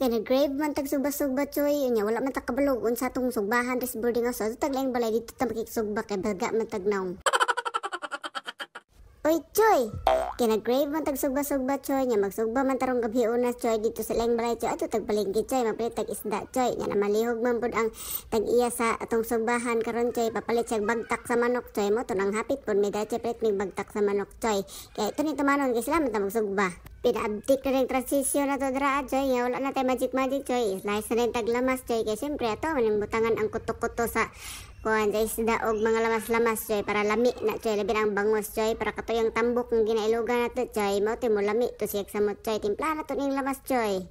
Kaya grave man tag sugba-sugba choy, unya wala man tag kabalog unsa tong sugbahan res boarding house. Ato tag laing balay dito tag sugba kay baga man tag naong. Oy choy, kaya grave man tag sugba-sugba choy, nya magsugba man tarong gabi una choy dito sa leng balay choy. Ato tag palengke choy, mapalit tag isda choy. Nya namalihog man pud ang tag iya sa atong sugbahan karon choy, papalit siya bagtak sa manok choy mo to nang hapit pud mi dai palit mig bagtak sa manok choy. Kaya ito ni tumanon kay sila man tag magsugba. Pina-update na rin transisyon na to dra, Joy. Nga wala na tayo magic-magic, Joy. Slice na rin taglamas, Joy. Kaya syempre, ato, manimbutangan ang kuto-kuto sa kuan Joy sida og mga lamas-lamas, Joy. Para lami na, Joy. Labi ang bangos, Joy. Para katoyang tambok ng ginailugan na to, Joy. Mauti mo lami to siya sa mo, Joy. Timpla na to ng lamas, Joy.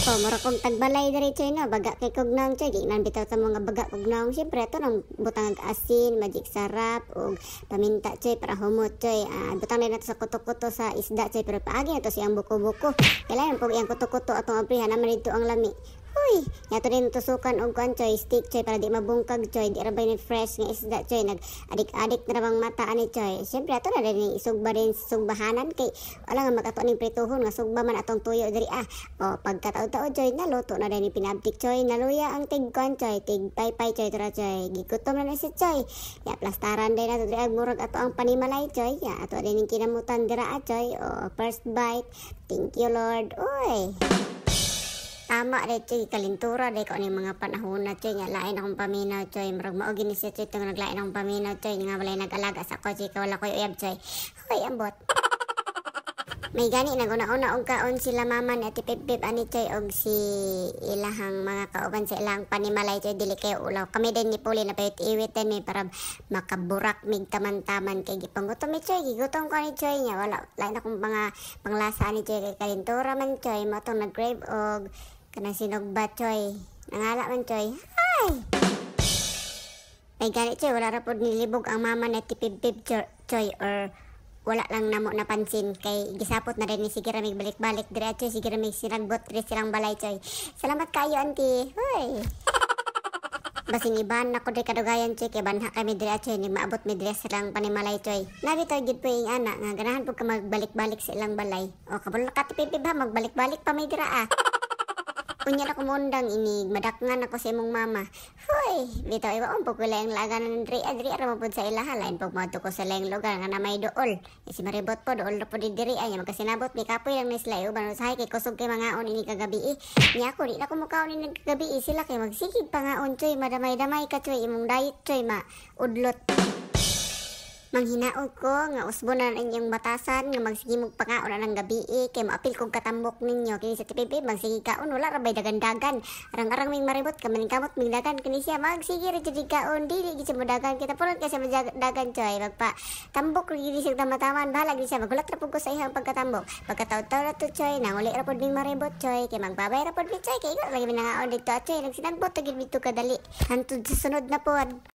So, marakong tagbalay dari chay no, baga kay kugnang chay, di man bitaw oh, ah, sa mga baga kugnang, syempre, ito nang butang ag asin, magic sarap, o paminta chay, para humot chay, uh, butang rin sa kuto-kuto sa isda chay, pero paagi na ito siyang buko-buko. Kailangan lah, po iyang kuto-kuto atong abrihan, naman ito ang lami. Hoy, nga to rin tusukan og kwan choy, stick choy para di mabungkag choy, di rabay ni fresh nga isda choy, nag adik-adik na rabang mata ani choy. Syempre ato na rin isugba rin sugbahanan kay wala nga makato ning prituhon nga sugba man atong tuyo diri ah. O pagkatao-tao choy naluto na rin ni pinabtik choy, naluya ang tig kwan choy, tig paypay choy tra choy. Gigutom na ni si choy. Ya plastaran din ato diri ag murag ato ang panimalay choy. Ya ato din kinamutan dira ah, choy. O first bite. Thank you Lord. Oy tama day choy kalintura day ko ni mga panahon na choy nga lain akong paminaw choy murag mao ni siya choy tong naglain akong paminaw choy nga walay nag-alaga sa ko choy wala koy uyab choy hoy ambot may gani nang una-una og kaon sila mama ni Ate Pipip ani Choy og si ilahang mga kauban sa ilang panimalay Choy dili kay ulaw. Kami din ni Puli na payot iwit din mi para makaburak mig taman-taman kay gipangutom mi Choy gigutom ko ni Choy nya wala lain akong mga panglasa ni Choy kay kalintura man Choy mo nag-grave og Kanang ba, choy. Nangala man, choy. Ay! Ay, ganit, choy. Wala rapod nilibog ang mama na tipib choy. Or wala lang namo napansin kay gisapot na rin ni sige ramig balik-balik diretso sige ramig sinagbot diri silang balay choy salamat kayo auntie hoy basin iban na ko diri kadugayan choy kay banha kami Choy. ni maabot mi diri silang panimalay choy labi to gid po ing anak. nga ganahan po ka magbalik-balik sa ilang balay o kabalo ka tipipib ha magbalik-balik pa may dira ah kunya na kumundang ini madakngan ako sa imong mama hoy bitaw iwa oh, ang pukula ang laganan diri adri ah, ara mapud sa ilaha lain pag mato ko sa laing lugar nga na may dool e eh, si maribot po dool na po di diri ay ah, magkasinabot ni kapoy lang ni sila uban usahay kay kusog kay mangaon ini kagabi eh. niya ko di na kumukaon ini kagabi eh. sila kay magsikig pangaon choy madamay-damay ka choy imong diet choy ma udlot manghina ko nga usbon na inyong batasan nga magsigi mo pa nga ura ng gabi eh, kay maapil kong katambok ninyo kini sa TPP magsigi ka un wala rabay dagandagan arang arang ming maribot ka maning kamot ming dagan kini siya magsigi rin ka un dili gisa mo dagan kita punot kasi mo dagan choy magpa tambok rin siya tamatawan bahala gisa magulat rapo ko sa iyang pagkatambok pagkataw-taw na to choy na uli rapod ming maribot choy kay magbabay rapod mi choy kay ikot lagi minang aon dito choy nagsinagbot tagin mito kadali hantod sa sunod na po